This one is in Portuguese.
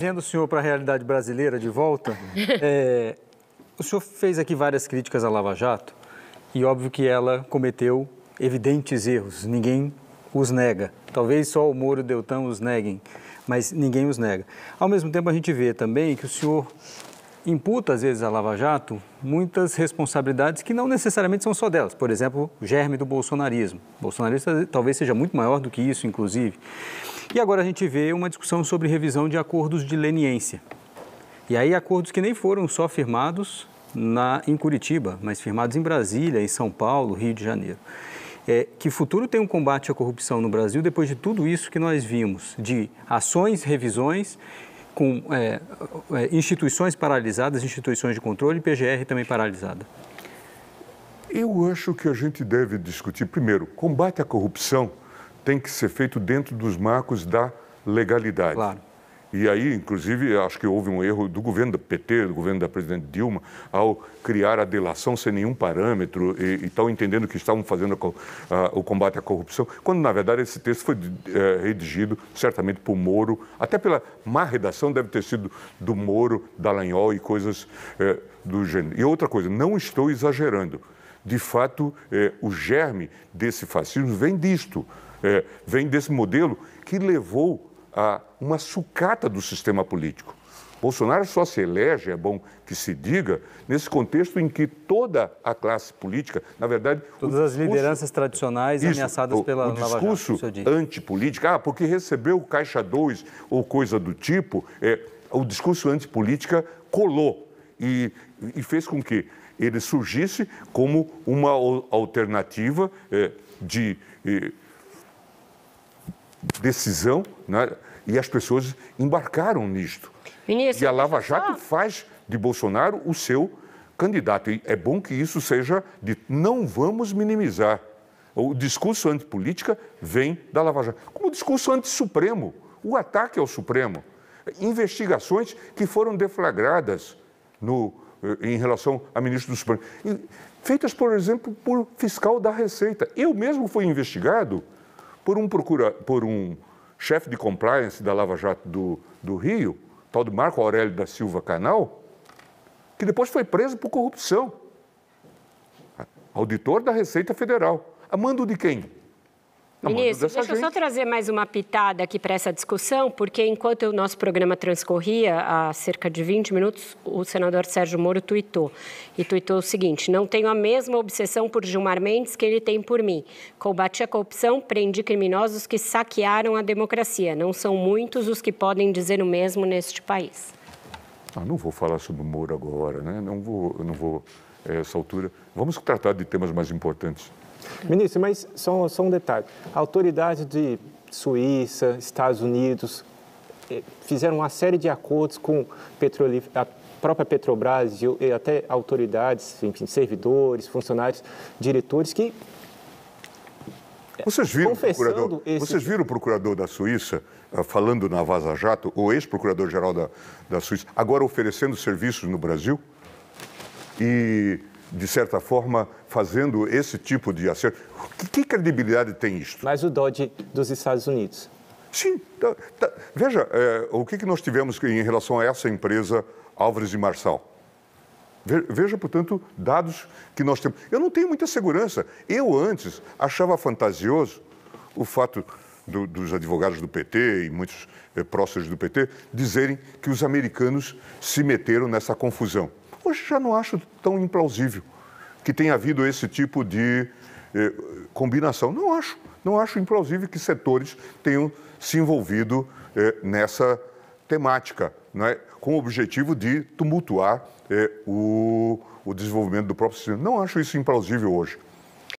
Vendo o senhor para a realidade brasileira de volta, é, o senhor fez aqui várias críticas à Lava Jato e óbvio que ela cometeu evidentes erros, ninguém os nega. Talvez só o Moro e o Deltan os neguem, mas ninguém os nega. Ao mesmo tempo, a gente vê também que o senhor imputa, às vezes, à Lava Jato muitas responsabilidades que não necessariamente são só delas. Por exemplo, o germe do bolsonarismo. O bolsonarismo talvez seja muito maior do que isso, inclusive. E agora a gente vê uma discussão sobre revisão de acordos de leniência. E aí acordos que nem foram só firmados na, em Curitiba, mas firmados em Brasília, em São Paulo, Rio de Janeiro. É, que futuro tem um combate à corrupção no Brasil depois de tudo isso que nós vimos, de ações, revisões, com é, é instituições paralisadas, instituições de controle e PGR também paralisada? Eu acho que a gente deve discutir, primeiro, combate à corrupção tem que ser feito dentro dos marcos da legalidade. Claro. E aí, inclusive, acho que houve um erro do governo do PT, do governo da presidente Dilma, ao criar a delação sem nenhum parâmetro e, e tal, entendendo que estavam fazendo a, a, o combate à corrupção, quando, na verdade, esse texto foi é, redigido certamente por Moro, até pela má redação deve ter sido do Moro, Dallagnol e coisas é, do gênero. E outra coisa, não estou exagerando de fato, é, o germe desse fascismo vem disto, é, vem desse modelo que levou a uma sucata do sistema político. Bolsonaro só se elege, é bom que se diga, nesse contexto em que toda a classe política, na verdade. Todas as lideranças tradicionais isso, ameaçadas pela o discurso Lava Jato, antipolítica, ah, porque recebeu Caixa 2 ou coisa do tipo, é, o discurso antipolítica colou e, e fez com que ele surgisse como uma alternativa eh, de eh, decisão, né? e as pessoas embarcaram nisto. Vinícius, e a Lava Jato faz de Bolsonaro o seu candidato. E é bom que isso seja dito. Não vamos minimizar. O discurso antipolítica vem da Lava Jato. Como o discurso anti-Supremo, o ataque ao Supremo. Investigações que foram deflagradas no, em relação a ministro do Supremo, feitas, por exemplo, por fiscal da Receita. Eu mesmo fui investigado por um, procura, por um chefe de compliance da Lava Jato do, do Rio, tal de Marco Aurélio da Silva Canal, que depois foi preso por corrupção. Auditor da Receita Federal. A mando de quem? Ministro, deixa eu só trazer mais uma pitada aqui para essa discussão, porque enquanto o nosso programa transcorria, há cerca de 20 minutos, o senador Sérgio Moro tuitou. E tuitou o seguinte: não tenho a mesma obsessão por Gilmar Mendes que ele tem por mim. Combati a corrupção, prendi criminosos que saquearam a democracia. Não são muitos os que podem dizer o mesmo neste país. Ah, não vou falar sobre o Moro agora, né? Não vou, não vou eh, essa altura. Vamos tratar de temas mais importantes. Ministro, mas só, só um detalhe. A autoridade de Suíça, Estados Unidos, eh, fizeram uma série de acordos com a própria Petrobras e até autoridades, enfim, servidores, funcionários, diretores que eh, vocês viram, procurador, esse... vocês viram o procurador da Suíça eh, falando na Vaza Jato, o ex-procurador-geral da, da Suíça, agora oferecendo serviços no Brasil? E de certa forma, fazendo esse tipo de acerto. Que, que credibilidade tem isto? Mas o Dodge dos Estados Unidos. Sim. Tá, tá. Veja, é, o que, que nós tivemos em relação a essa empresa Álvares e Marçal? Veja, portanto, dados que nós temos. Eu não tenho muita segurança. Eu antes achava fantasioso o fato do, dos advogados do PT e muitos é, eh, próximos do PT dizerem que os americanos se meteram nessa confusão hoje já não acho tão implausível que tenha havido esse tipo de eh, combinação. Não acho. Não acho implausível que setores tenham se envolvido eh, nessa temática, é com o objetivo de tumultuar eh, o, o desenvolvimento do próprio sistema. Não acho isso implausível hoje.